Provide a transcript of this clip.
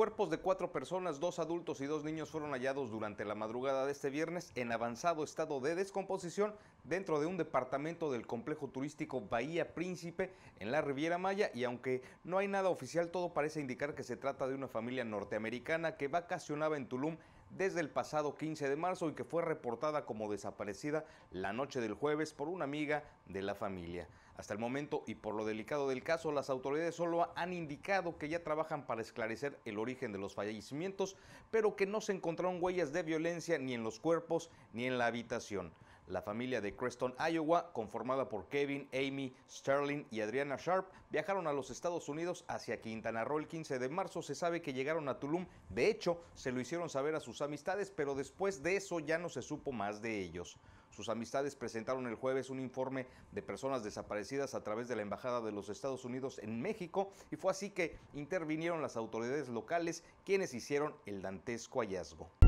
cuerpos de cuatro personas, dos adultos y dos niños fueron hallados durante la madrugada de este viernes en avanzado estado de descomposición dentro de un departamento del complejo turístico Bahía Príncipe en la Riviera Maya y aunque no hay nada oficial, todo parece indicar que se trata de una familia norteamericana que vacacionaba en Tulum desde el pasado 15 de marzo y que fue reportada como desaparecida la noche del jueves por una amiga de la familia. Hasta el momento y por lo delicado del caso, las autoridades solo han indicado que ya trabajan para esclarecer el origen de los fallecimientos, pero que no se encontraron huellas de violencia ni en los cuerpos ni en la habitación. La familia de Creston, Iowa, conformada por Kevin, Amy, Sterling y Adriana Sharp, viajaron a los Estados Unidos hacia Quintana Roo el 15 de marzo. Se sabe que llegaron a Tulum. De hecho, se lo hicieron saber a sus amistades, pero después de eso ya no se supo más de ellos. Sus amistades presentaron el jueves un informe de personas desaparecidas a través de la Embajada de los Estados Unidos en México y fue así que intervinieron las autoridades locales quienes hicieron el dantesco hallazgo.